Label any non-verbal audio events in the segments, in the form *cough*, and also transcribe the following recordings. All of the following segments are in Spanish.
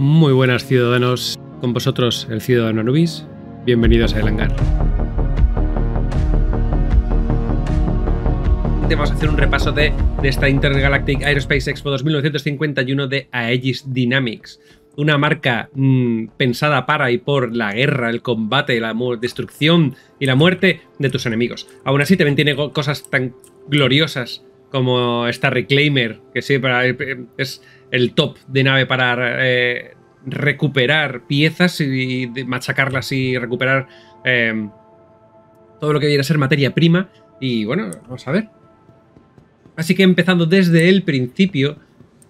Muy buenas ciudadanos, con vosotros el ciudadano Anubis, bienvenidos a El Hangar. Vamos a hacer un repaso de, esta Intergalactic Aerospace Expo 2951 de Aegis Dynamics, una marca mm, pensada para y por la guerra, el combate, la destrucción y la muerte de tus enemigos. Aún así también tiene cosas tan gloriosas como esta Reclaimer, que para eh, es, el top de nave para eh, recuperar piezas y, machacarlas y recuperar eh, todo lo que viene a ser materia prima. Y bueno, vamos a ver. Así que empezando desde el principio,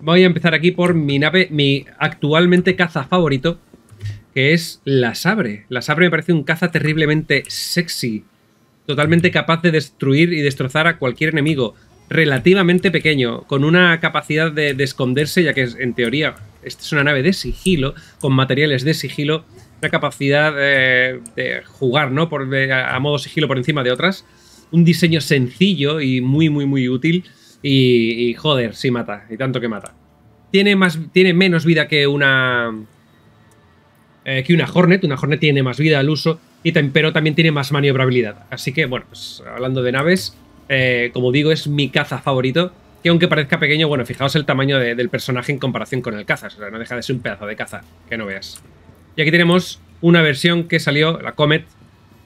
voy a empezar aquí por mi nave, mi actualmente caza favorito, que es la Sabre. La Sabre me parece un caza terriblemente sexy, totalmente capaz de destruir y destrozar a cualquier enemigo relativamente pequeño, con una capacidad de, esconderse, ya que es, en teoría esta es una nave de sigilo, con materiales de sigilo, una capacidad eh, de jugar ¿no? por, a modo sigilo por encima de otras, un diseño sencillo y muy, muy, muy útil, y, joder, sí mata, y tanto que mata. Tiene, más, tiene menos vida que una, eh, que una Hornet, una Hornet tiene más vida al uso, y, pero también tiene más maniobrabilidad. Así que, bueno, pues hablando de naves, eh, como digo, es mi caza favorito. Que aunque parezca pequeño, bueno, fijaos el tamaño del personaje en comparación con el caza. O sea, no deja de ser un pedazo de caza, que no veas. Y aquí tenemos una versión que salió, la Comet,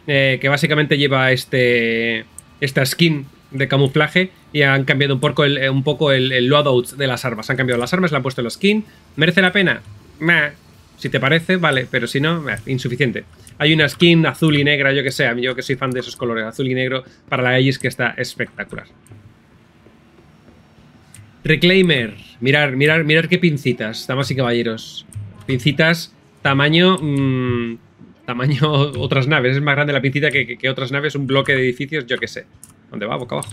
eh, que básicamente lleva este esta skin de camuflaje y han cambiado eh, un poco el, el, loadout de las armas. Han cambiado las armas, le han puesto la skin. ¿Merece la pena? Si te parece, vale, pero si no, insuficiente. Hay una skin azul y negra, yo que sé, yo que soy fan de esos colores, azul y negro, para la Aegis que está espectacular. Reclaimer. Mirar, mirar, mirar qué pincitas, damas y caballeros. Pincitas tamaño... Mm, tamaño *laughs* otras naves. Es más grande la pincita que, otras naves, un bloque de edificios, yo que sé. ¿Dónde va? Boca abajo.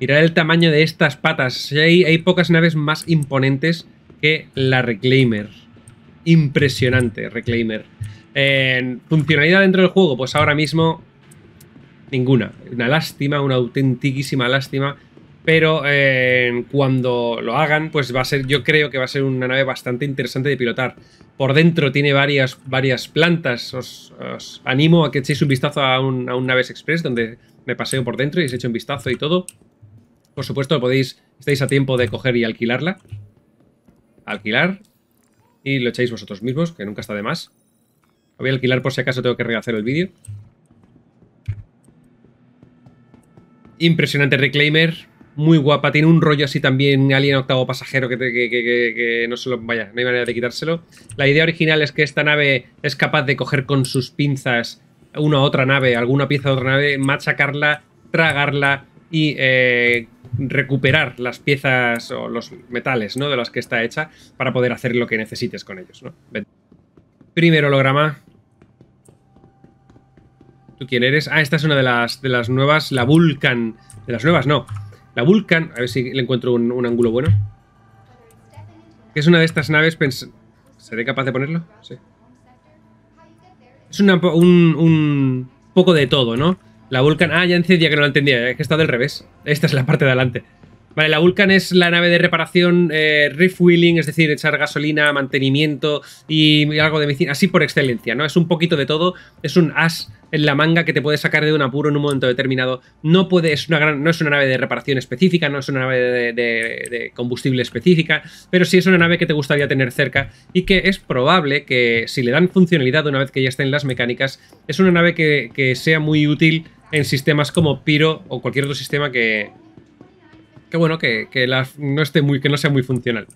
Mirad el tamaño de estas patas. hay, pocas naves más imponentes que la Reclaimer. Impresionante, Reclaimer. En funcionalidad dentro del juego, pues ahora mismo ninguna. Una lástima, una autentiquísima lástima. Pero eh, cuando lo hagan, pues va a ser, yo creo que va a ser una nave bastante interesante de pilotar. Por dentro tiene varias, varias plantas. Os, animo a que echéis un vistazo a un, a un Naves Express, donde me paseo por dentro y os he hecho un vistazo y todo. Por supuesto, podéis, estáis a tiempo de coger y alquilarla. Alquilar. Y lo echáis vosotros mismos, que nunca está de más voy a alquilar por si acaso tengo que rehacer el vídeo. Impresionante Reclaimer. Muy guapa. Tiene un rollo así también Alien Octavo Pasajero que, no se lo... Vaya, no hay manera de quitárselo. La idea original es que esta nave es capaz de coger con sus pinzas una otra nave, alguna pieza de otra nave, machacarla, tragarla y eh, recuperar las piezas o los metales ¿no? de las que está hecha para poder hacer lo que necesites con ellos. ¿no? Primer holograma. ¿Tú quién eres? Ah, esta es una de las, de las nuevas, la Vulcan. De las nuevas, no. La Vulcan, a ver si le encuentro un, ángulo bueno. que Es una de estas naves, ¿seré capaz de ponerlo? Sí. Es una, un, un poco de todo, ¿no? La Vulcan, ah, ya encendía que no la entendía, es que está del revés. Esta es la parte de adelante. Vale, la Vulcan es la nave de reparación, eh, refueling, es decir, echar gasolina, mantenimiento y algo de medicina, así por excelencia, ¿no? Es un poquito de todo, es un as en la manga que te puede sacar de un apuro en un momento determinado. No es una no es una nave de reparación específica, no es una nave de, combustible específica, pero sí es una nave que te gustaría tener cerca y que es probable que si le dan funcionalidad una vez que ya estén las mecánicas, es una nave que, que sea muy útil en sistemas como Piro o cualquier otro sistema que, que bueno, que, no esté muy, que no sea muy funcional.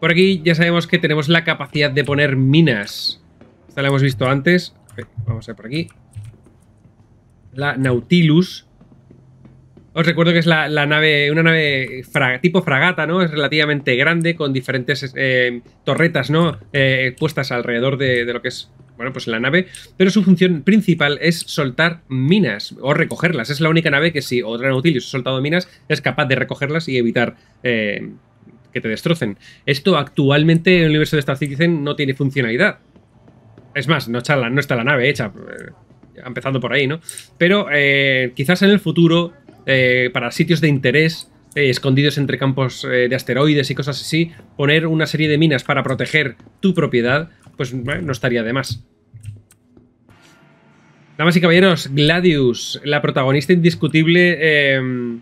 Por aquí ya sabemos que tenemos la capacidad de poner minas. Esta la hemos visto antes. Vamos a ver por aquí. La Nautilus. Os recuerdo que es la, nave, una nave tipo fragata, ¿no? Es relativamente grande, con diferentes eh, torretas, ¿no? Eh, puestas alrededor de, lo que es bueno, pues en la nave, pero su función principal es soltar minas o recogerlas. Es la única nave que si otra Nautilus ha soltado minas es capaz de recogerlas y evitar eh, que te destrocen. Esto actualmente en el universo de Star Citizen no tiene funcionalidad. Es más, no está la, nave hecha, eh, empezando por ahí, ¿no? Pero eh, quizás en el futuro, para sitios de interés, escondidos entre campos de asteroides y cosas así, poner una serie de minas para proteger tu propiedad pues no estaría de más. Damas y caballeros, Gladius, la protagonista indiscutible em,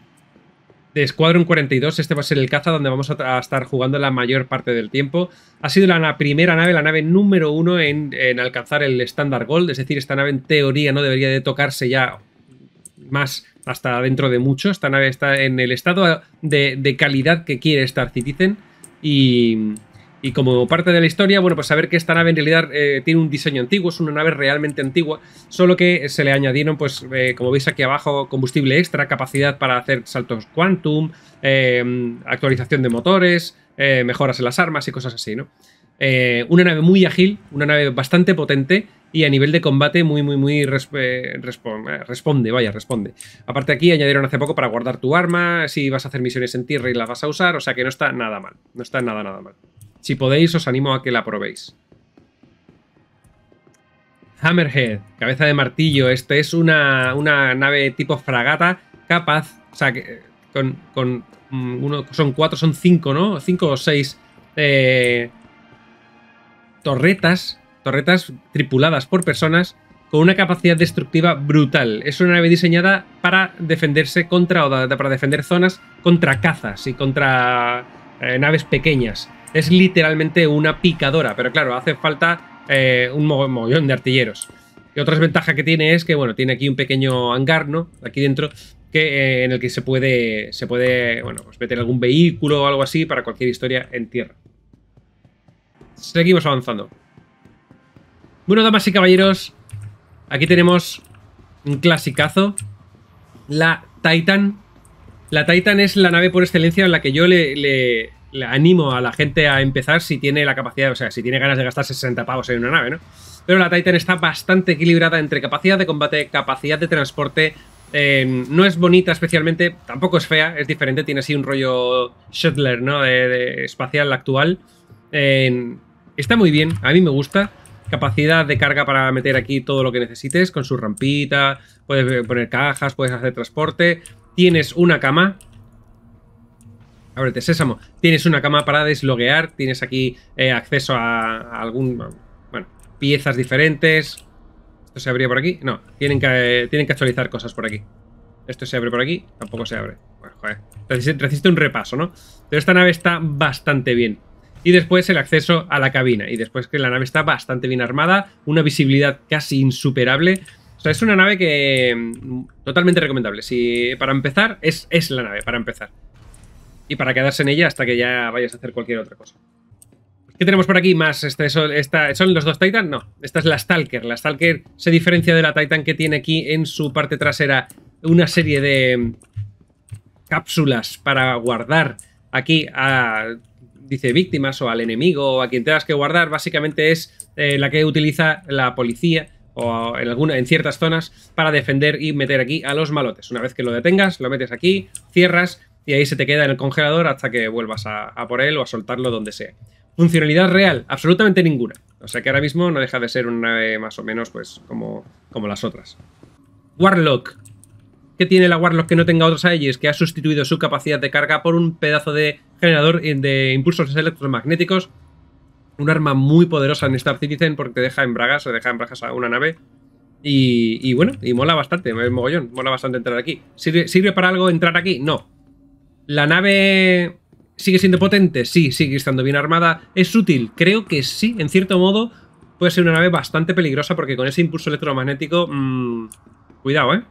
de Squadron 42. Este va a ser el caza donde vamos a, estar jugando la mayor parte del tiempo. Ha sido la primera nave, la nave número uno en, alcanzar el estándar Gold. Es decir, esta nave en teoría no debería de tocarse ya más hasta dentro de mucho. Esta nave está en el estado de, calidad que quiere estar Citizen y y como parte de la historia, bueno, pues saber que esta nave en realidad eh, tiene un diseño antiguo, es una nave realmente antigua, solo que se le añadieron, pues, eh, como veis aquí abajo, combustible extra, capacidad para hacer saltos quantum, em, actualización de motores, eh, mejoras en las armas y cosas así, ¿no? una nave muy ágil, una nave bastante potente y a nivel de combate muy, muy, muy responde, responde, vaya, responde. Aparte aquí añadieron hace poco para guardar tu arma, si vas a hacer misiones en tierra y las vas a usar, o sea que no está nada mal, no está nada, nada mal. Si podéis, os animo a que la probéis. Hammerhead, cabeza de martillo. Esta es una, nave tipo fragata capaz, o sea, con, con mm, uno, son cuatro, son cinco, ¿no? Cinco o seis eh, torretas, torretas tripuladas por personas con una capacidad destructiva brutal. Es una nave diseñada para defenderse contra, o para defender zonas contra cazas y contra eh, naves pequeñas. Es literalmente una picadora, pero claro, hace falta eh, un mogollón de artilleros. Y otra ventaja que tiene es que, bueno, tiene aquí un pequeño hangar, ¿no? Aquí dentro, que, eh, en el que se puede, se puede, bueno, pues meter algún vehículo o algo así para cualquier historia en tierra. Seguimos avanzando. Bueno, damas y caballeros, aquí tenemos un clasicazo, la Titan. La Titan es la nave por excelencia en la que yo le, le animo a la gente a empezar si tiene la capacidad, o sea, si tiene ganas de gastar 60 pavos en una nave, ¿no? Pero la Titan está bastante equilibrada entre capacidad de combate, capacidad de transporte. Eh, no es bonita especialmente, tampoco es fea, es diferente, tiene así un rollo shuttler, ¿no? De, espacial actual. está muy bien, a mí me gusta capacidad de carga para meter aquí todo lo que necesites con su rampita, puedes poner cajas, puedes hacer transporte. Tienes una cama, Ábrete, sésamo. Tienes una cama para desloguear, tienes aquí eh, acceso a, algún... Bueno, piezas diferentes. ¿Esto se abría por aquí? No, tienen que, tienen que actualizar cosas por aquí. Esto se abre por aquí, tampoco se abre. Bueno, joder. un repaso, ¿no? Pero esta nave está bastante bien. Y después el acceso a la cabina. Y después que la nave está bastante bien armada, una visibilidad casi insuperable. O sea, es una nave que... Mm, totalmente recomendable. Si, para empezar, es, es la nave, para empezar y para quedarse en ella hasta que ya vayas a hacer cualquier otra cosa. ¿Qué tenemos por aquí más? Este, son, los dos Titan? No, esta es la Stalker. La Stalker se diferencia de la Titan que tiene aquí en su parte trasera una serie de mm, cápsulas para guardar aquí a, dice, víctimas o al enemigo o a quien tengas que guardar. Básicamente es eh, la que utiliza la policía o en, alguna, en ciertas zonas para defender y meter aquí a los malotes. Una vez que lo detengas, lo metes aquí, cierras y ahí se te queda en el congelador hasta que vuelvas a, por él o a soltarlo donde sea. Funcionalidad real, absolutamente ninguna. O sea que ahora mismo no deja de ser una nave eh, más o menos pues como, como las otras. Warlock. ¿Qué tiene la Warlock que no tenga otros ellas? Que ha sustituido su capacidad de carga por un pedazo de generador de impulsos electromagnéticos. Un arma muy poderosa en Star Citizen porque te deja en bragas, se deja en bragas a una nave y, bueno, y mola bastante, mogollón, mola bastante entrar aquí. ¿Sirve, ¿Sirve, para algo entrar aquí? No. La nave sigue siendo potente, sí, sigue estando bien armada. ¿Es útil? Creo que sí, en cierto modo puede ser una nave bastante peligrosa porque con ese impulso electromagnético... Mm, cuidado, ¿eh?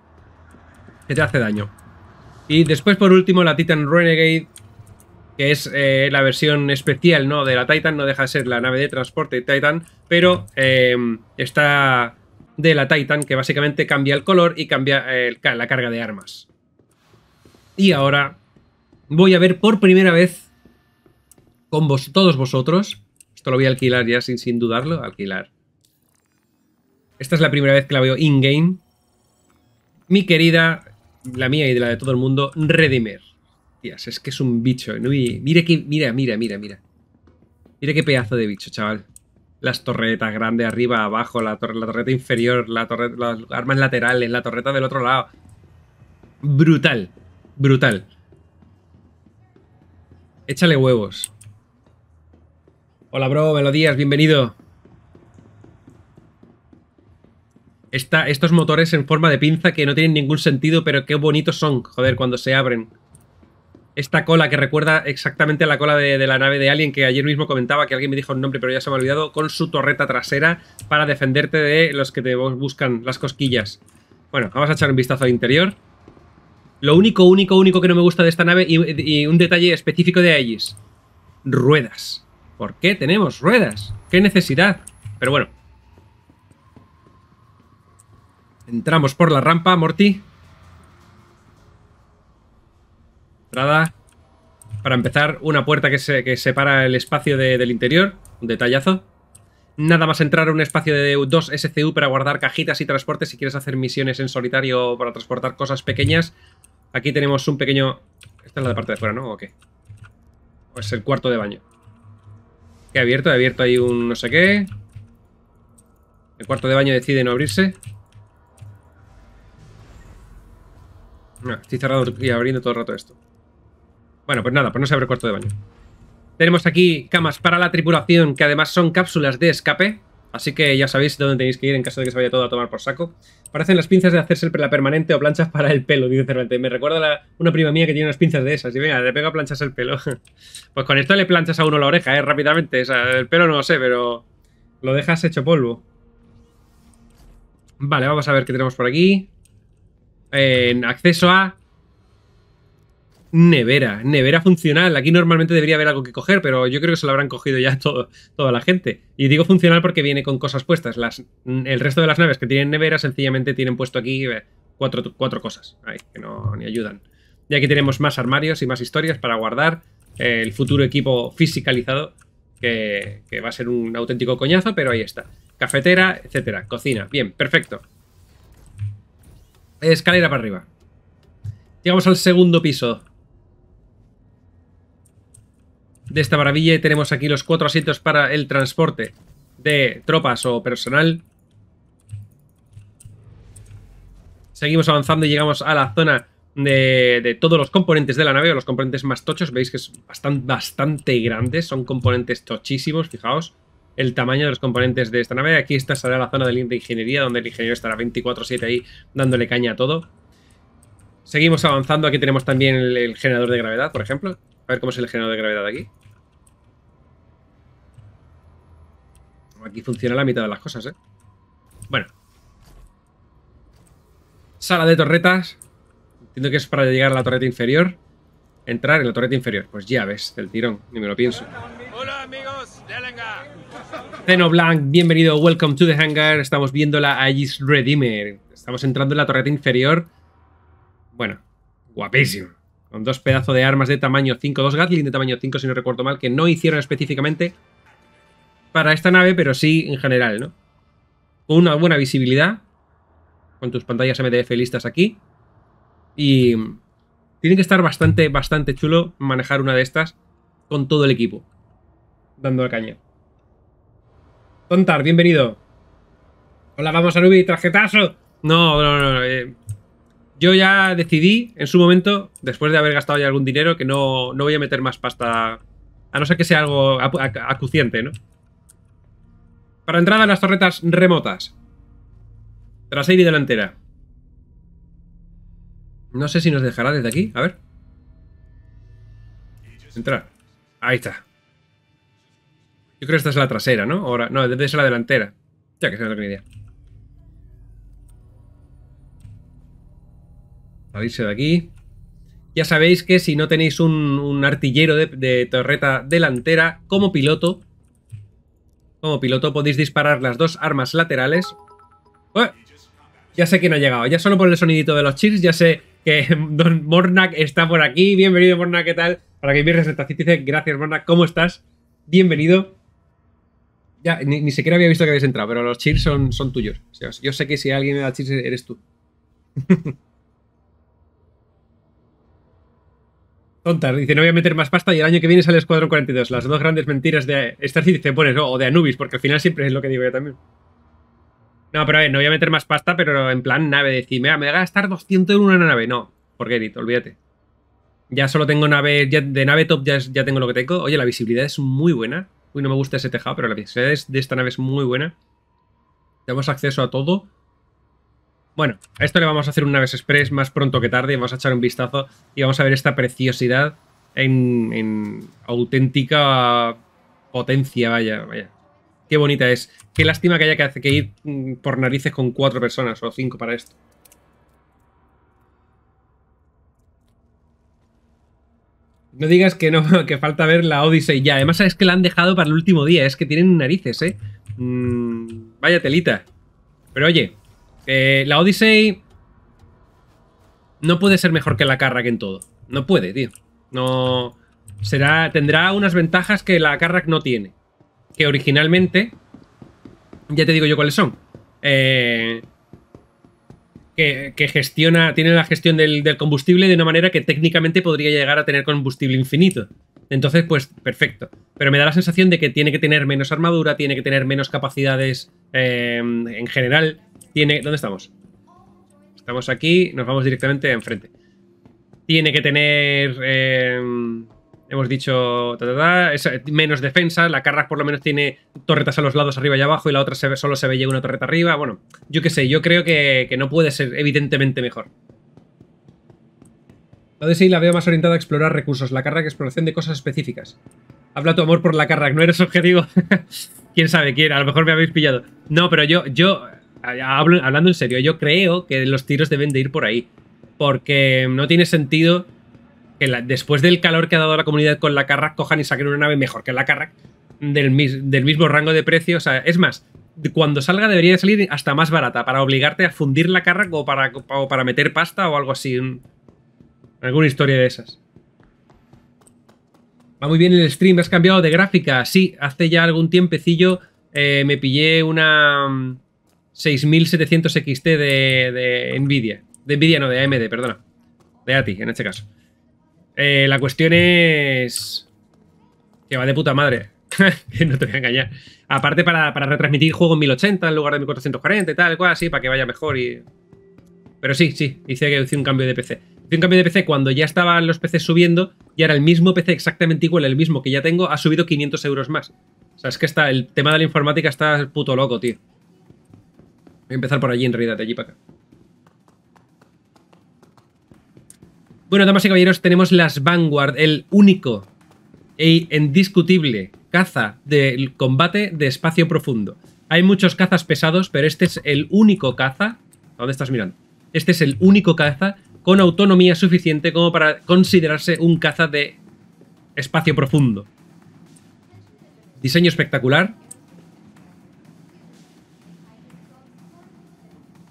Que te hace daño. Y después, por último, la Titan Renegade, que es eh, la versión especial ¿no? de la Titan, no deja de ser la nave de transporte Titan, pero eh, está de la Titan, que básicamente cambia el color y cambia eh, la carga de armas. Y ahora voy a ver por primera vez con vos, todos vosotros. Esto lo voy a alquilar ya sin, sin dudarlo. Alquilar. Esta es la primera vez que la veo in-game. Mi querida, la mía y de la de todo el mundo, Redimer. Tías, es que es un bicho. ¿no? Mira que. Mira, mira, mira, mira. Mira qué pedazo de bicho, chaval. Las torretas grandes arriba, abajo, la, torre, la torreta inferior, la las armas laterales, la torreta del otro lado. Brutal. Brutal. Échale huevos. Hola, bro, melodías, bienvenido. estos motores en forma de pinza que no tienen ningún sentido, pero qué bonitos son, joder, cuando se abren. Esta cola que recuerda exactamente a la cola de, la nave de Alien que ayer mismo comentaba, que alguien me dijo un nombre, pero ya se me ha olvidado, con su torreta trasera para defenderte de los que te buscan las cosquillas. Bueno, vamos a echar un vistazo al interior. Lo único, único, único que no me gusta de esta nave y, un detalle específico de Aegis. Ruedas. ¿Por qué tenemos ruedas? ¿Qué necesidad? Pero bueno. Entramos por la rampa, Morty. Entrada. Para empezar, una puerta que, se, separa el espacio del interior. Un detallazo. Nada más entrar a un espacio de dos SCU para guardar cajitas y transportes si quieres hacer misiones en solitario para transportar cosas pequeñas. Aquí tenemos un pequeño... Esta es la de parte de fuera, ¿no? ¿O qué? O es el cuarto de baño. Que ha abierto? He abierto ahí un no sé qué. El cuarto de baño decide no abrirse. No, estoy cerrado y abriendo todo el rato esto. Bueno, pues nada, pues no se abre el cuarto de baño. Tenemos aquí camas para la tripulación, que además son cápsulas de escape. Así que ya sabéis dónde tenéis que ir en caso de que se vaya todo a tomar por saco. Parecen las pinzas de hacerse la permanente o planchas para el pelo, dice Cervantes. Me recuerda a una prima mía que tiene unas pinzas de esas. Y venga, le pega planchas el pelo. *laughs* Pues con esto le planchas a uno la oreja, ¿eh? Rápidamente. O sea, el pelo no lo sé, pero lo dejas hecho polvo. Vale, vamos a ver qué tenemos por aquí. en acceso a nevera, nevera funcional. Aquí normalmente debería haber algo que coger, pero yo creo que se lo habrán cogido ya *laughs* todo, toda la gente. Y digo funcional porque viene con cosas puestas. Las, el resto de las naves que tienen nevera sencillamente tienen puesto aquí eh, cuatro, cuatro cosas que no ni ayudan. Y aquí tenemos más armarios y más historias para guardar eh, el futuro equipo fisicalizado, que, que va a ser un auténtico coñazo, pero ahí está. Cafetera, etcétera, cocina. Bien, perfecto. Escalera para arriba. Llegamos al segundo piso de esta maravilla tenemos aquí los cuatro asientos para el transporte de tropas o personal. Seguimos avanzando y llegamos a la zona de, todos los componentes de la nave, o los componentes más tochos. Veis que es bastante, bastante grande, son componentes tochísimos, fijaos el tamaño de los componentes de esta nave. Aquí esta será la zona de de ingeniería, donde el ingeniero estará 24-7 ahí dándole caña a todo. Seguimos avanzando, aquí tenemos también el generador de gravedad, por ejemplo. A ver cómo es el generador de gravedad aquí. Aquí funciona la mitad de las cosas, ¿eh? Bueno. Sala de torretas. Entiendo que es para llegar a la torreta inferior. Entrar en la torreta inferior. Pues ya ves, del tirón, ni me lo pienso. Hola amigos Zeno Blanc, bienvenido, welcome to the hangar. Estamos viendo la Aegis Redeemer. Estamos entrando en la torreta inferior. Bueno, guapísimo. Con dos pedazos de armas de tamaño 5, dos Gatling de tamaño 5, si no recuerdo mal, que no hicieron específicamente para esta nave, pero sí en general, ¿no? Con Una buena visibilidad, con tus pantallas MDF listas aquí. Y tiene que estar bastante, bastante chulo manejar una de estas con todo el equipo, dando la caña. Tontar, bienvenido. Hola, vamos a Ruby tarjetazo. No, no, no. Eh. Yo ya decidí en su momento, después de haber gastado ya algún dinero, que no, no voy a meter más pasta, a no ser que sea algo acuciente, ¿no? Para entrada en las torretas remotas. Trasera y delantera. No sé si nos dejará desde aquí. A ver. Entrar. Ahí está. Yo creo que esta es la trasera, ¿no? Ahora, no, debe ser la delantera. Ya que se me da idea. Salirse de aquí. Ya sabéis que si no tenéis un, artillero de torreta delantera como piloto, como piloto podéis disparar las dos armas laterales. Ya sé que no ha llegado. Ya solo por el sonidito de los cheers. ya sé que *laughs* Don Mornak está por aquí. Bienvenido, Mornak, ¿qué tal? Para que viernes Y dice, gracias, Mornak, ¿cómo estás? Bienvenido. Ya, ni, siquiera había visto que habías entrado, pero los cheers son, tuyos. yo sé que si alguien me da cheers eres tú. *laughs* tontas. Dice, no voy a meter más pasta y el año que viene sale Escuadrón 42. Las dos grandes mentiras de Star City pones, o de Anubis, porque al final siempre es lo que digo yo también. No, pero a ver, no voy a meter más pasta, pero en plan nave. de ah, me voy a gastar 201 en una nave. No, porque edit, olvídate. Ya solo tengo nave, de nave top ya, ya tengo lo que tengo. Oye, la visibilidad es muy buena. Uy, no me gusta ese tejado, pero la visibilidad de esta nave es muy buena. Tenemos acceso a todo. Bueno, a esto le vamos a hacer una vez Express más pronto que tarde. Vamos a echar un vistazo y vamos a ver esta preciosidad en, auténtica potencia. Vaya, vaya. Qué bonita es. Qué lástima que haya que, que ir mm, por narices con cuatro personas o cinco para esto. No digas que no, *laughs* que falta ver la Odyssey ya. Además, es que la han dejado para el último día. Es que tienen narices, ¿eh? Mm, vaya telita. Pero oye, eh, la Odyssey no puede ser mejor que la Carrack en todo. No puede, tío. No. Será, tendrá unas ventajas que la Carrack no tiene. Que originalmente. Ya te digo yo cuáles son. Eh, que, gestiona. Tiene la gestión del, combustible de una manera que técnicamente podría llegar a tener combustible infinito. Entonces, pues, perfecto. Pero me da la sensación de que tiene que tener menos armadura, tiene que tener menos capacidades eh, en general tiene... ¿Dónde estamos? Estamos aquí, nos vamos directamente enfrente. Tiene que tener... Em, hemos dicho... Eh, menos defensa, la Carrack por lo menos tiene torretas a los lados arriba y abajo y la otra solo se ve llega una torreta arriba. Bueno, yo qué sé, yo creo que, no puede ser evidentemente mejor. Entonces si la veo más orientada a explorar recursos, la Carrack exploración de cosas específicas. Habla tu amor por la Carrack, no eres objetivo. *laughs* Quién sabe quién, a lo mejor me habéis pillado. No, pero yo, yo hablando en serio, yo creo que los tiros deben de ir por ahí. Porque no tiene sentido que después del calor que ha dado la comunidad con la Carrack, cojan y saquen una nave mejor que la Carrack del, mismo rango de precio. es más, cuando salga debería salir hasta más barata para obligarte a fundir la Carrack o para, para meter pasta o algo así. Alguna historia de esas. Va muy bien el stream, has cambiado de gráfica. Sí, hace ya algún tiempecillo eh, me pillé una, 6700 XT de, de, Nvidia. De Nvidia, no, de AMD, perdona. De ATI, en este caso. Eh, la cuestión es... Que va de puta madre. *laughs* no te voy a engañar. Aparte para, retransmitir juego en 1080 en lugar de 1440 y tal, cual, así, para que vaya mejor y... Pero sí, sí, hice que hice un cambio de PC. Hice un cambio de PC cuando ya estaban los PCs subiendo y ahora el mismo PC exactamente igual, el mismo que ya tengo, ha subido 500 euros más. O sea, es que está, el tema de la informática está puto loco, tío empezar por allí en realidad, de allí para acá. Bueno, damas y caballeros, tenemos las Vanguard, el único e indiscutible caza del combate de espacio profundo. Hay muchos cazas pesados, pero este es el único caza... ¿A dónde estás mirando? Este es el único caza con autonomía suficiente como para considerarse un caza de espacio profundo. Diseño espectacular,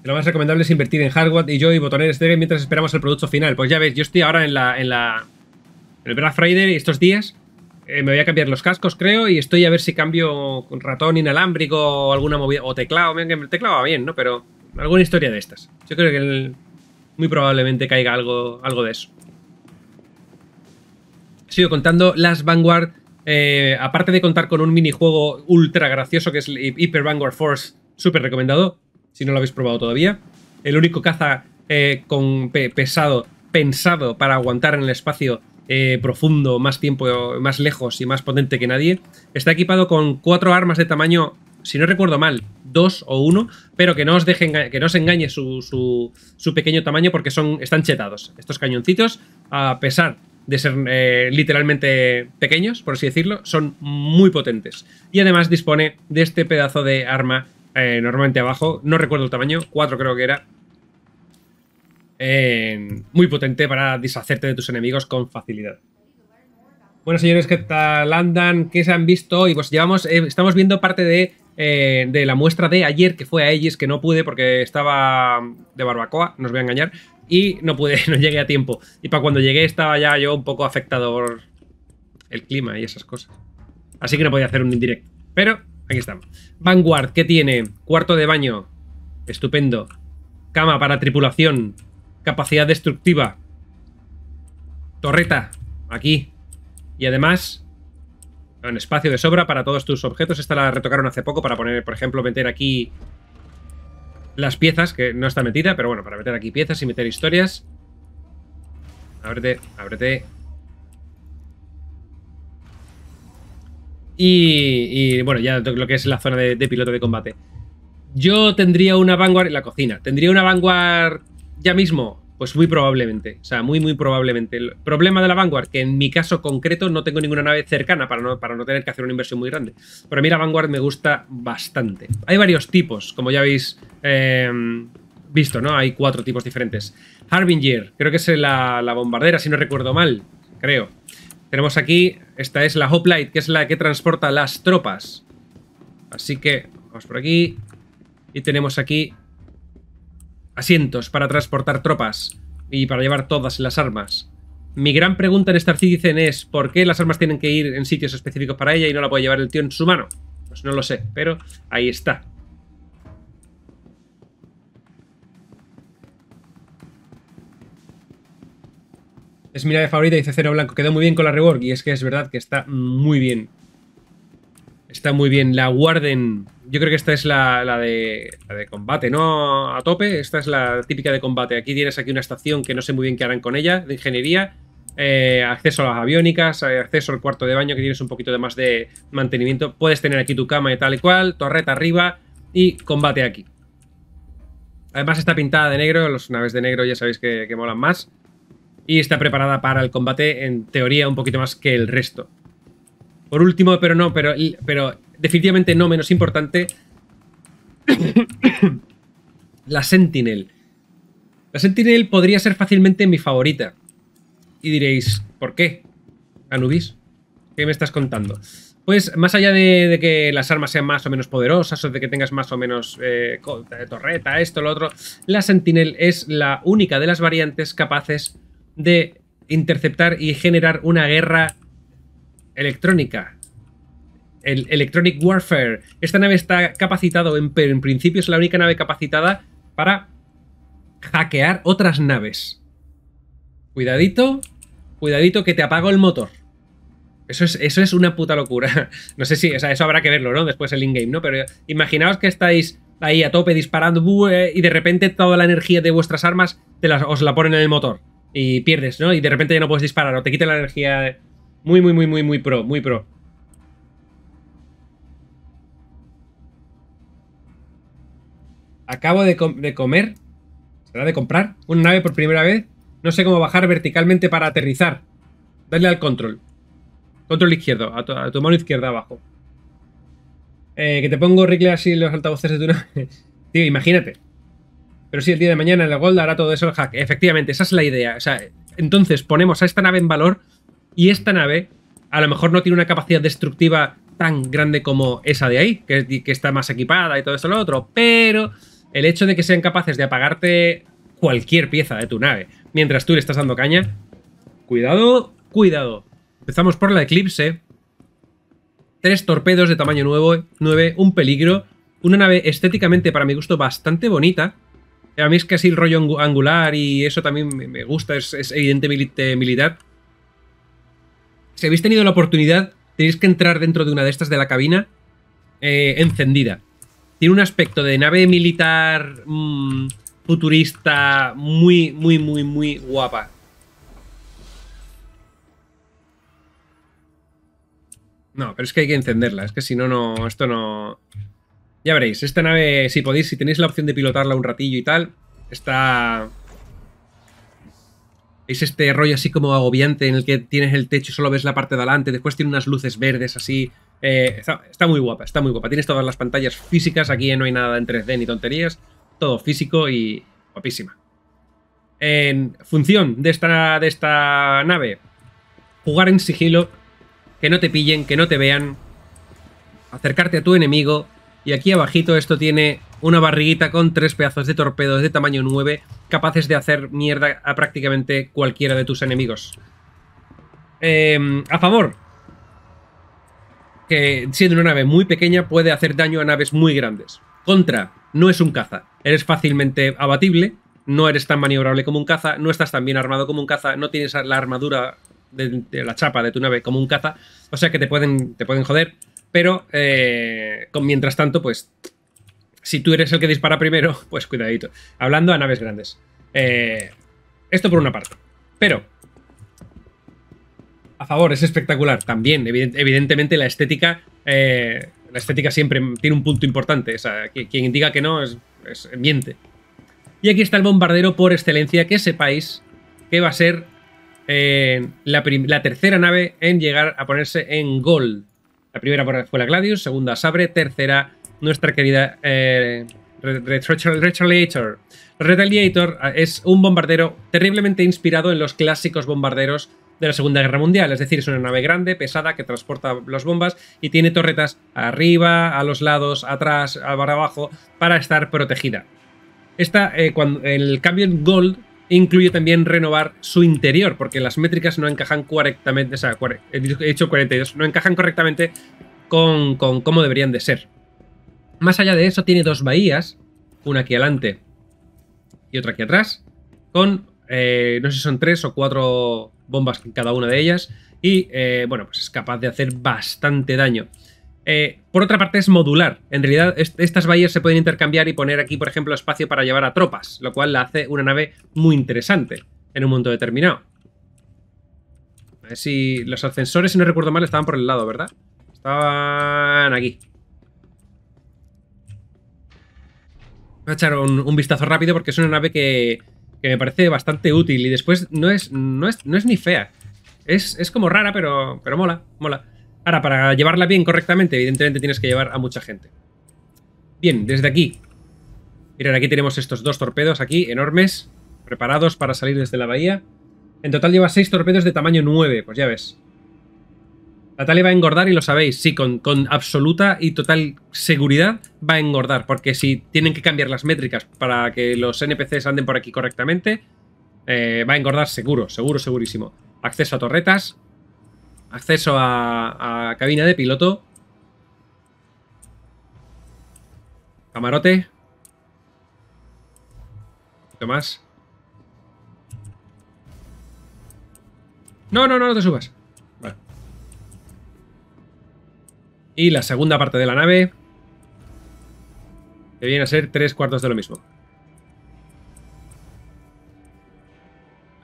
Lo más recomendable es invertir en hardware y yo y de este mientras esperamos el producto final. Pues ya ves, yo estoy ahora en la. en la. En el Black Friday estos días. Eh, me voy a cambiar los cascos, creo, y estoy a ver si cambio un ratón inalámbrico o alguna movida. O teclado. el teclado va bien, ¿no? Pero. Alguna historia de estas. Yo creo que muy probablemente caiga algo, algo de eso. Sigo contando las Vanguard. Eh, aparte de contar con un minijuego ultra gracioso que es Hyper Vanguard Force, súper recomendado si no lo habéis probado todavía. El único caza eh, con pesado pensado para aguantar en el espacio eh, profundo, más tiempo, más lejos y más potente que nadie. Está equipado con cuatro armas de tamaño, si no recuerdo mal, dos o uno, pero que no os, dejen que no engañe su, pequeño tamaño porque son, están chetados. Estos cañoncitos, a pesar de ser eh, literalmente pequeños, por así decirlo, son muy potentes. Y además dispone de este pedazo de arma eh, normalmente abajo. No recuerdo el tamaño, 4 creo que era. muy potente para deshacerte de tus enemigos con facilidad. Bueno, señores, ¿qué tal andan? ¿Qué se han visto? Y pues llevamos, eh, estamos viendo parte de, eh, de, la muestra de ayer, que fue a ellos que no pude porque estaba de barbacoa, nos os voy a engañar, y no pude, *laughs* no llegué a tiempo. Y para cuando llegué estaba ya yo un poco afectado por el clima y esas cosas. Así que no podía hacer un indirecto. Pero Aquí está. Vanguard, ¿qué tiene? Cuarto de baño. Estupendo. Cama para tripulación. Capacidad destructiva. Torreta. Aquí. Y además, un espacio de sobra para todos tus objetos. Esta la retocaron hace poco para poner, por ejemplo, meter aquí las piezas, que no está metida, pero bueno, para meter aquí piezas y meter historias. Ábrete, ábrete. Y, bueno, ya lo que es la zona de, piloto de combate. Yo tendría una Vanguard en la cocina. Tendría una Vanguard ya mismo. Pues muy probablemente, o sea, muy, muy probablemente. El problema de la Vanguard, que en mi caso concreto no tengo ninguna nave cercana para no, para no tener que hacer una inversión muy grande. Pero a mí la Vanguard me gusta bastante. Hay varios tipos, como ya habéis em, visto, ¿no? Hay cuatro tipos diferentes. Harbinger, creo que es la, la bombardera, si no recuerdo mal, creo. Tenemos aquí, esta es la Hoplite, que es la que transporta las tropas. Así que vamos por aquí. Y tenemos aquí asientos para transportar tropas y para llevar todas las armas. Mi gran pregunta en Star Citizen es ¿por qué las armas tienen que ir en sitios específicos para ella y no la puede llevar el tío en su mano? Pues no lo sé, pero ahí está. Es mi nave favorita, dice Cero Blanco. Quedó muy bien con la rework. Y es que es verdad que está muy bien. Está muy bien. La Warden. Yo creo que esta es la, de, combate, ¿no? A tope. Esta es la típica de combate. Aquí tienes aquí una estación que no sé muy bien qué harán con ella, de ingeniería. Eh, acceso a las aviónicas, eh, acceso al cuarto de baño, que tienes un poquito de más de mantenimiento. Puedes tener aquí tu cama y tal y cual, torreta arriba y combate aquí. Además está pintada de negro, los naves de negro ya sabéis que, que molan más y está preparada para el combate en teoría un poquito más que el resto. Por último, pero no, pero, pero definitivamente no menos importante, *coughs* la Sentinel. La Sentinel podría ser fácilmente mi favorita. Y diréis, ¿por qué? Anubis, ¿qué me estás contando? Pues más allá de, que las armas sean más o menos poderosas o de que tengas más o menos eh, eh, torreta, esto, lo otro, la Sentinel es la única de las variantes capaces de interceptar y generar una guerra electrónica. El Electronic Warfare. Esta nave está capacitada, en, en principio es la única nave capacitada para hackear otras naves. Cuidadito, cuidadito que te apago el motor. Eso es, eso es una puta locura. *laughs* No sé si, o sea, eso habrá que verlo, ¿no? Después el in-game, ¿no? Pero imaginaos que estáis ahí a tope disparando y de repente toda la energía de vuestras armas os la ponen en el motor y pierdes, ¿no? Y de repente ya no puedes disparar o te quita la energía. Muy, muy, muy, muy, muy pro, muy pro. Acabo de, comer, será de comprar, una nave por primera vez. No sé cómo bajar verticalmente para aterrizar. Dale al control. Control izquierdo, a tu, mano izquierda abajo. Eh, que te pongo Rickle así los altavoces de tu nave. *laughs* Tío, imagínate. Pero sí, el día de mañana en el Gold hará todo eso el hack. Efectivamente, esa es la idea. O sea, entonces ponemos a esta nave en valor y esta nave a lo mejor no tiene una capacidad destructiva tan grande como esa de ahí, que, está más equipada y todo eso lo otro, pero el hecho de que sean capaces de apagarte cualquier pieza de tu nave mientras tú le estás dando caña, cuidado, cuidado. Empezamos por la Eclipse. Tres torpedos de tamaño nuevo, 9, un peligro. Una nave estéticamente, para mi gusto, bastante bonita. A mí es que así el rollo angular y eso también me gusta, es, evidente militar. Si habéis tenido la oportunidad, tenéis que entrar dentro de una de estas de la cabina eh, encendida. Tiene un aspecto de nave militar mm, futurista muy, muy, muy, muy guapa. No, pero es que hay que encenderla, es que si no, no, esto no... Ya veréis, esta nave, si podéis, si tenéis la opción de pilotarla un ratillo y tal, está... Es este rollo así como agobiante en el que tienes el techo y solo ves la parte de adelante, después tiene unas luces verdes así... Eh, está, muy guapa, está muy guapa. Tienes todas las pantallas físicas, aquí no hay nada en 3D ni tonterías, todo físico y guapísima. En función de esta, de esta nave, jugar en sigilo, que no te pillen, que no te vean, acercarte a tu enemigo, y aquí abajito esto tiene una barriguita con tres pedazos de torpedos de tamaño 9 capaces de hacer mierda a prácticamente cualquiera de tus enemigos. Em, a favor. Que siendo una nave muy pequeña puede hacer daño a naves muy grandes. Contra, no es un caza. Eres fácilmente abatible, no eres tan maniobrable como un caza, no estás tan bien armado como un caza, no tienes la armadura de, la chapa de tu nave como un caza. O sea que te pueden, te pueden joder. Pero eh, con, mientras tanto, pues si tú eres el que dispara primero, *laughs* pues cuidadito. Hablando a naves grandes. Eh, esto por una parte. Pero, a favor, es espectacular también. evidentemente la estética, eh, la estética siempre tiene un punto importante. quien diga que no es, miente. Y aquí está el bombardero por excelencia, que sepáis que va a ser la, la tercera nave en llegar a ponerse en gold. La primera fue la Gladius, segunda Sabre, tercera nuestra querida eh, Retaliator. Retaliator ah, es un bombardero terriblemente inspirado en los clásicos bombarderos de la Segunda Guerra Mundial, es decir, es una nave grande, pesada, que transporta las bombas y tiene torretas arriba, a los lados, atrás, abajo, para estar protegida. Esta, eh, cuando, el cambio en Gold incluye también renovar su interior, porque las métricas no encajan correctamente, 42, no encajan correctamente con, cómo deberían de ser. Más allá de eso, tiene dos bahías, una aquí adelante y otra aquí atrás, con, eh, no sé si son tres o cuatro bombas en cada una de ellas, y eh, bueno, pues es capaz de hacer bastante daño. Eh, por otra parte, es modular. En realidad, estas vallas se pueden intercambiar y poner aquí, por ejemplo, espacio para llevar a tropas, lo cual la hace una nave muy interesante en un momento determinado. A ver si los ascensores, si no recuerdo mal, estaban por el lado, ¿verdad? Estaban aquí. Voy a echar un, vistazo rápido porque es una nave que, me parece bastante útil y después no es, no es, ni fea. Es, es como rara, pero, pero mola, mola. Ahora, para llevarla bien correctamente, evidentemente tienes que llevar a mucha gente. Bien, desde aquí. Miren, aquí tenemos estos dos torpedos aquí, enormes, preparados para salir desde la bahía. En total lleva seis torpedos de tamaño 9, pues ya ves. Natalia va a engordar y lo sabéis, sí, con, absoluta y total seguridad va a engordar, porque si tienen que cambiar las métricas para que los NPCs anden por aquí correctamente, eh, va a engordar seguro, seguro, segurísimo. Acceso a torretas, acceso a, cabina de piloto. Camarote. Un más. No, no, no, no te subas. Vale. Y la segunda parte de la nave. Que viene a ser tres cuartos de lo mismo.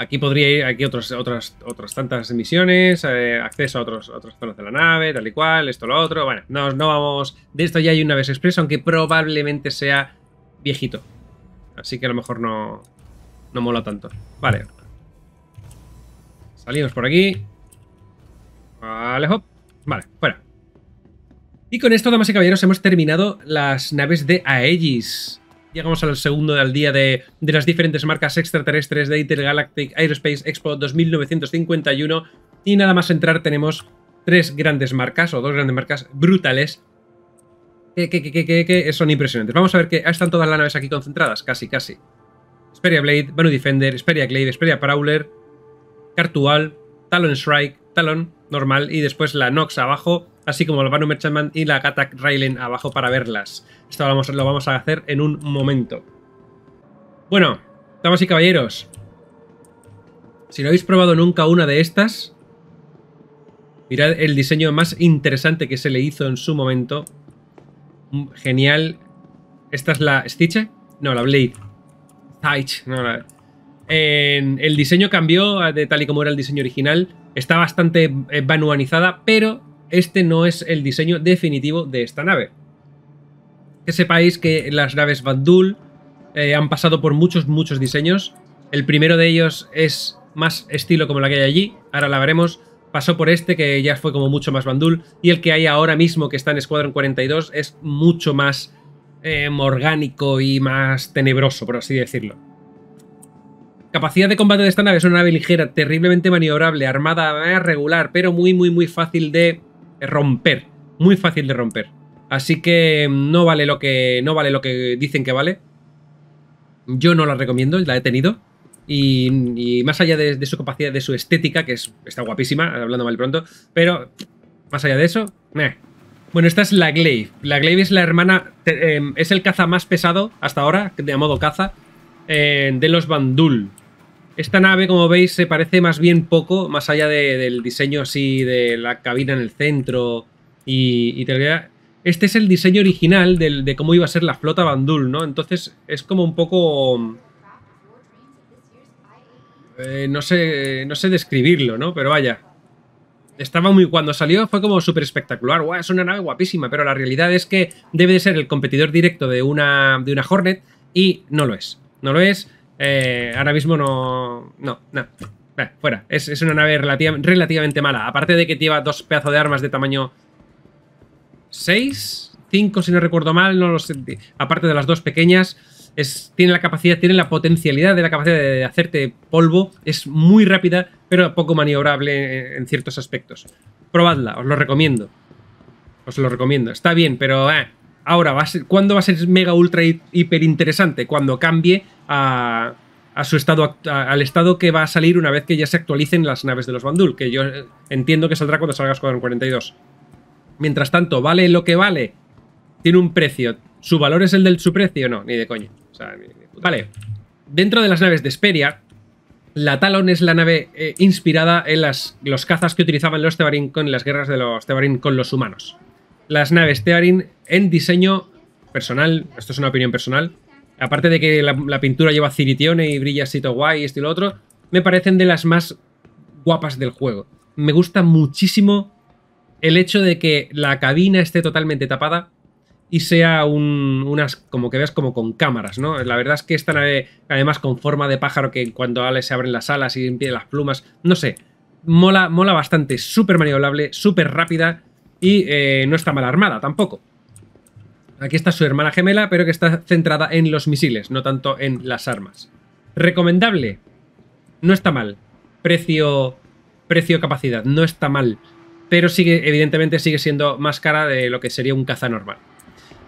Aquí podría ir, aquí otras, otras tantas misiones, eh, acceso a otros, otras zonas de la nave, tal y cual, esto, lo otro. Bueno, no, no vamos. De esto ya hay una vez expreso, aunque probablemente sea viejito. Así que a lo mejor no, no mola tanto. Vale. Salimos por aquí. Vale, hop. Vale, fuera. Y con esto, damas y caballeros, hemos terminado las naves de Aegis llegamos al segundo al día de, las diferentes marcas extraterrestres de Intergalactic Aerospace Expo 2951. Y nada más entrar tenemos tres grandes marcas, o dos grandes marcas brutales, que, son impresionantes. Vamos a ver que están todas las naves aquí concentradas, casi, casi. Speria Blade, Banu Defender, Speria Glade, Speria Prowler, Cartual, Talon Strike, Talon, normal y después la Nox abajo, así como la Banu Merchantman y la Gatak Railen abajo para verlas. Esto lo vamos, a hacer en un momento. Bueno, damas y caballeros, si no habéis probado nunca una de estas, mirad el diseño más interesante que se le hizo en su momento. Mm, genial. ¿Esta es la Stitch? No, la Blade. Stitch, no, la... En el diseño cambió eh, de tal y como era el diseño original está bastante eh, vanuanizada, pero este no es el diseño definitivo de esta nave. Que sepáis que las naves Bandul eh, han pasado por muchos, muchos diseños. El primero de ellos es más estilo como la que hay allí, ahora la veremos. Pasó por este, que ya fue como mucho más Bandul, y el que hay ahora mismo, que está en Escuadrón 42, es mucho más eh, orgánico y más tenebroso, por así decirlo. Capacidad de combate de esta nave es una nave ligera, terriblemente maniobrable, armada regular, pero muy, muy, muy fácil de romper. Muy fácil de romper. Así que no vale lo que, no vale lo que dicen que vale. Yo no la recomiendo, la he tenido. Y, más allá de, su capacidad, de su estética, que está guapísima, hablando mal pronto, pero más allá de eso, meh. Bueno, esta es la Glaive. La Glaive es la hermana, eh, es el caza más pesado hasta ahora, de a modo caza, eh, de los Bandul. Esta nave, como veis, se parece más bien poco, más allá del diseño así de la cabina en el centro y, Este es el diseño original de cómo iba a ser la flota Bandul, ¿no? Entonces es como un poco... Eh, no, sé, no sé describirlo, ¿no? Pero vaya. Estaba muy... Cuando salió fue como súper espectacular. Es una nave guapísima, pero la realidad es que debe de ser el competidor directo de una, de una Hornet y no lo es. No lo es eh, ahora mismo no. No, no. fuera. Es, una nave relativamente mala. Aparte de que lleva dos pedazos de armas de tamaño 6, 5, si no recuerdo mal. No sé. aparte de las dos pequeñas, tiene la capacidad, tiene la potencialidad de la capacidad de hacerte polvo. Es muy rápida, pero poco maniobrable en ciertos aspectos. Probadla, os lo recomiendo. Os lo recomiendo. Está bien, pero. Eh, ahora, va a ser, ¿cuándo va a ser mega, ultra, hiper interesante? Cuando cambie a, su estado, al estado que va a salir una vez que ya se actualicen las naves de los Bandul, que yo eh, entiendo que saldrá cuando salga Squadron 42. Mientras tanto, vale lo que vale, tiene un precio. ¿Su valor es el de su precio? No, ni de coño. vale. Dentro de las naves de Esperia, la Talon es la nave eh, inspirada en las, los cazas que utilizaban los Tevarin con las guerras de los Tevarin con los humanos. Las naves Tevarin en diseño personal, esto es una opinión personal, aparte de que la, pintura lleva ciritione y todo guay y esto y lo otro, me parecen de las más guapas del juego. Me gusta muchísimo el hecho de que la cabina esté totalmente tapada y sea unas, como que veas, como con cámaras, ¿no? La verdad es que esta nave, eh, además con forma de pájaro que cuando Ale se abren las alas y pide las plumas, no sé, mola, mola bastante, súper maniobrable, súper rápida y eh, no está mal armada tampoco. Aquí está su hermana gemela, pero que está centrada en los misiles, no tanto en las armas. Recomendable. No está mal. Precio, precio capacidad, no está mal. Pero evidentemente sigue siendo más cara de lo que sería un caza normal.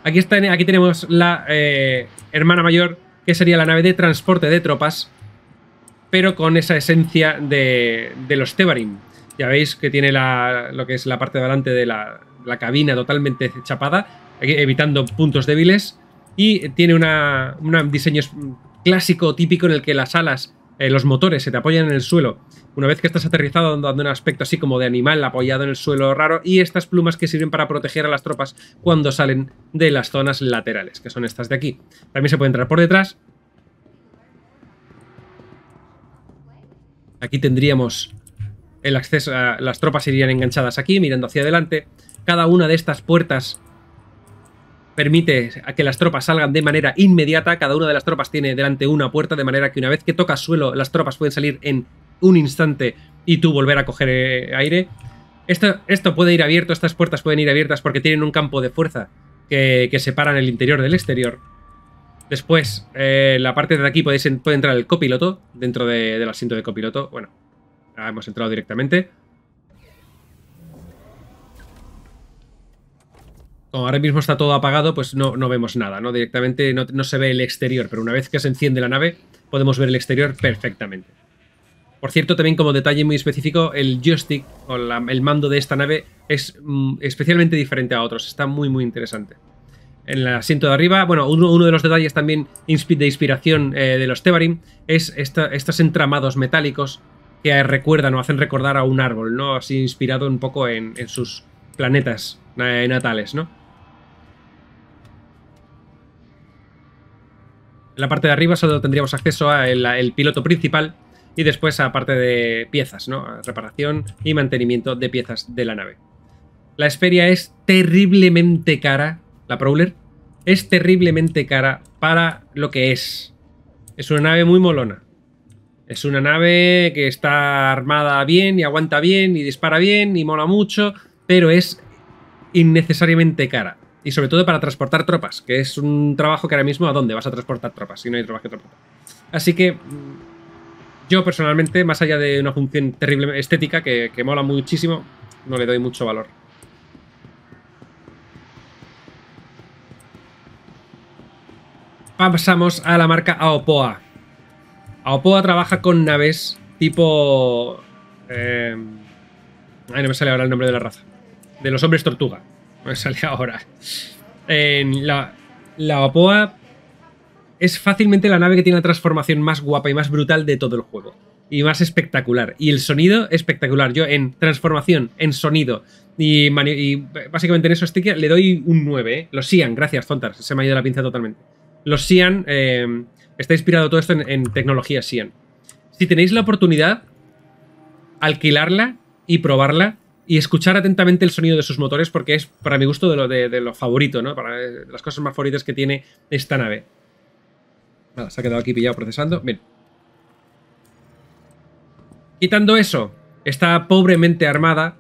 Aquí, tenemos la eh, hermana mayor, que sería la nave de transporte de tropas, pero con esa esencia de, los Tebarim. Ya veis que tiene la, lo que es la parte de delante de la cabina totalmente chapada evitando puntos débiles. Y tiene un diseño clásico, típico, en el que las alas, eh, los motores, se te apoyan en el suelo. Una vez que estás aterrizado, dando un aspecto así como de animal apoyado en el suelo raro. Y estas plumas que sirven para proteger a las tropas cuando salen de las zonas laterales, que son estas de aquí. También se puede entrar por detrás. Aquí tendríamos el acceso, a, las tropas irían enganchadas aquí, mirando hacia adelante. Cada una de estas puertas permite a que las tropas salgan de manera inmediata. Cada una de las tropas tiene delante una puerta, de manera que una vez que tocas suelo, las tropas pueden salir en un instante y tú volver a coger eh, aire. Esto, esto puede ir abierto, estas puertas pueden ir abiertas porque tienen un campo de fuerza que, separan el interior del exterior. Después, eh, la parte de aquí puede entrar el copiloto dentro del asiento de copiloto. Bueno, hemos entrado directamente. como ahora mismo está todo apagado, pues no, no vemos nada, ¿no? Directamente no, se ve el exterior, pero una vez que se enciende la nave, podemos ver el exterior perfectamente. Por cierto, también como detalle muy específico, el joystick o el mando de esta nave es mm, especialmente diferente a otros, está muy muy interesante. En el asiento de arriba, bueno, uno, de los detalles también de inspiración eh, de los Tevarim, es esta, estos entramados metálicos que recuerdan o hacen recordar a un árbol, ¿no? Así inspirado un poco en, en sus planetas eh, natales, ¿no? En la parte de arriba solo tendríamos acceso al el piloto principal y después a parte de piezas, ¿no? reparación y mantenimiento de piezas de la nave. La Esferia es terriblemente cara, la Prowler, es terriblemente cara para lo que es. Es una nave muy molona. Es una nave que está armada bien y aguanta bien y dispara bien y mola mucho, pero es innecesariamente cara. Y sobre todo para transportar tropas, que es un trabajo que ahora mismo a dónde vas a transportar tropas si no hay tropas que transportar. Así que mm, yo personalmente, más allá de una función terrible estética que, que mola muchísimo, no le doy mucho valor. Pasamos a la marca Aopoa. Aopoa trabaja con naves tipo... Eh, ay, no me sale ahora el nombre de la raza. De los hombres tortuga me sale ahora. En la, la es fácilmente la nave que tiene la transformación más guapa y más brutal de todo el juego. Y más espectacular. Y el sonido espectacular. Yo en transformación, en sonido y, básicamente en eso que le doy un 9. ¿eh? Los Sian, gracias, Tontas. Se me ha ido la pinza totalmente. Los Sian, em, está inspirado todo esto en, en tecnología Sian. Si tenéis la oportunidad, alquilarla y probarla y escuchar atentamente el sonido de sus motores porque es para mi gusto de lo, de, lo favorito, ¿no? Para eh, las cosas más favoritas que tiene esta nave. Nada, se ha quedado aquí pillado procesando. Bien. Quitando eso, está pobremente armada.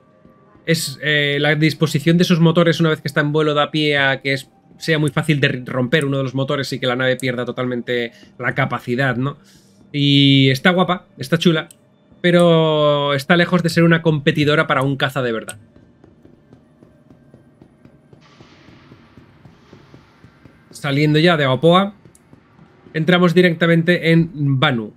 Es eh, la disposición de sus motores una vez que está en vuelo da pie a que es, sea muy fácil de romper uno de los motores y que la nave pierda totalmente la capacidad, ¿no? Y está guapa, está chula pero está lejos de ser una competidora para un caza de verdad. Saliendo ya de Aopoa, entramos directamente en Banu.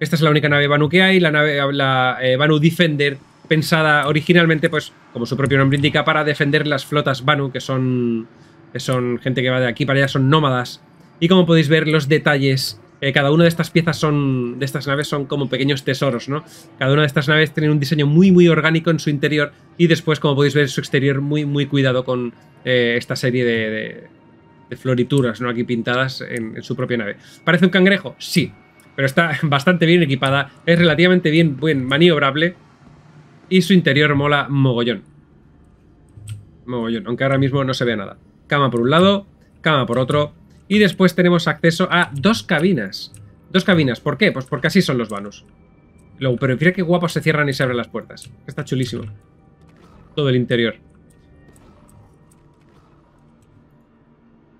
Esta es la única nave Banu que hay, la nave la, eh, Banu Defender, pensada originalmente, pues, como su propio nombre indica, para defender las flotas Banu, que son, que son gente que va de aquí para allá, son nómadas. Y como podéis ver, los detalles eh, cada una de estas piezas son, de estas naves son como pequeños tesoros, ¿no? Cada una de estas naves tiene un diseño muy, muy orgánico en su interior y después, como podéis ver, su exterior muy, muy cuidado con eh, esta serie de, florituras, ¿no? Aquí pintadas en, su propia nave. ¿Parece un cangrejo? Sí, pero está *laughs* bastante bien equipada, es relativamente bien, bien maniobrable y su interior mola mogollón. Mogollón, aunque ahora mismo no se vea nada. Cama por un lado, cama por otro, y después tenemos acceso a dos cabinas. Dos cabinas, ¿por qué? Pues porque así son los vanos. pero mira qué guapos se cierran y se abren las puertas. Está chulísimo. Todo el interior.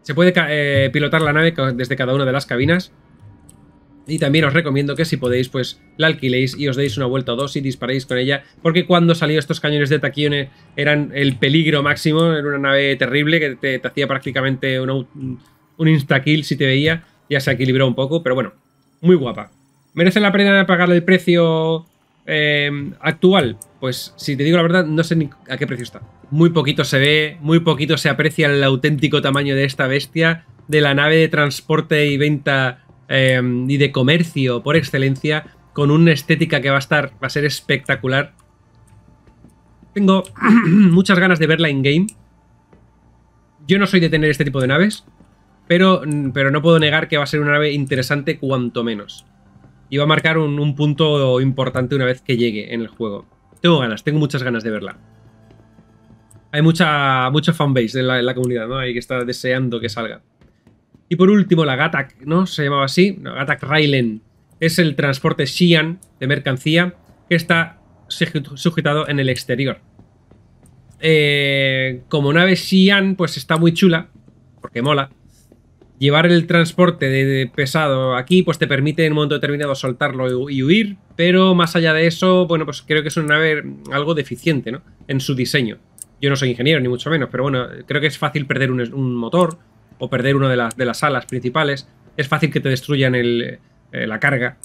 Se puede eh, pilotar la nave desde cada una de las cabinas. Y también os recomiendo que si podéis, pues la alquiléis y os deis una vuelta o dos y disparéis con ella. Porque cuando salió estos cañones de taquiones eran el peligro máximo. Era una nave terrible que te, te hacía prácticamente una, un insta-kill si te veía, ya se equilibró un poco, pero bueno, muy guapa. ¿Merece la pena pagar el precio eh, actual? Pues si te digo la verdad, no sé a qué precio está. Muy poquito se ve, muy poquito se aprecia el auténtico tamaño de esta bestia, de la nave de transporte y venta eh, y de comercio por excelencia, con una estética que va a estar, va a ser espectacular. Tengo *clears throat* muchas ganas de verla en game. Yo no soy de tener este tipo de naves, Mm, pero, no puedo negar que va a ser una nave interesante cuanto menos. Y va a marcar un, punto importante una vez que llegue en el juego. Tengo ganas, tengo muchas ganas de verla. Hay mucha, fanbase en la, comunidad, ¿no? Hay que estar deseando que salga. Y por último, la Gatak, ¿no? Se llamaba así. La Gatak Railen es el transporte Xi'an de mercancía que está sujetado en el exterior. Eh, como nave Xi'an, pues está muy chula, porque mola llevar el transporte de pesado aquí, pues te permite en un momento determinado soltarlo y huir, pero más allá de eso, bueno, pues creo que es una nave algo deficiente, ¿no? En su diseño. Yo no soy ingeniero, ni mucho menos, pero bueno, creo que es fácil perder un, motor o perder una de las, de las alas principales. Es fácil que te destruyan eh, la carga.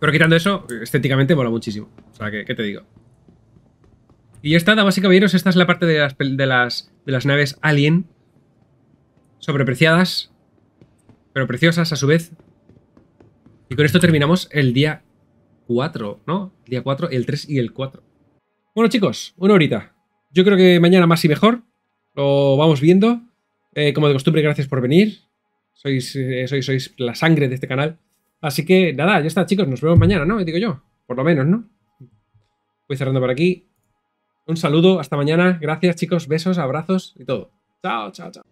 Pero quitando eso, estéticamente mola muchísimo. O sea, ¿qué, te digo? Y esta, damas y caballeros, esta es la parte de las, de las, de las naves Alien sobrepreciadas, pero preciosas a su vez. Y con esto terminamos el día 4, ¿no? El día 4, el 3 y el 4. Bueno, chicos, una horita. Yo creo que mañana más y mejor. Lo vamos viendo. Eh, como de costumbre, gracias por venir. Sois, eh, sois, sois la sangre de este canal. Así que nada, ya está, chicos. Nos vemos mañana, ¿no? Digo yo. Por lo menos, ¿no? Voy cerrando por aquí. Un saludo, hasta mañana. Gracias, chicos. Besos, abrazos y todo. Chao, chao, chao.